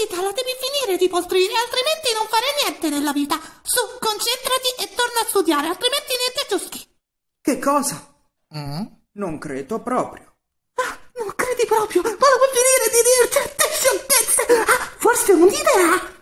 vita, la devi finire di poltrine, altrimenti non fare niente nella vita. Su, concentrati e torna a studiare, altrimenti niente giusti. Che cosa? Mm? Non credo proprio. Ah, non credi proprio? Ma lo puoi finire di dirci a te sciocchezze! Ah, forse un'idea!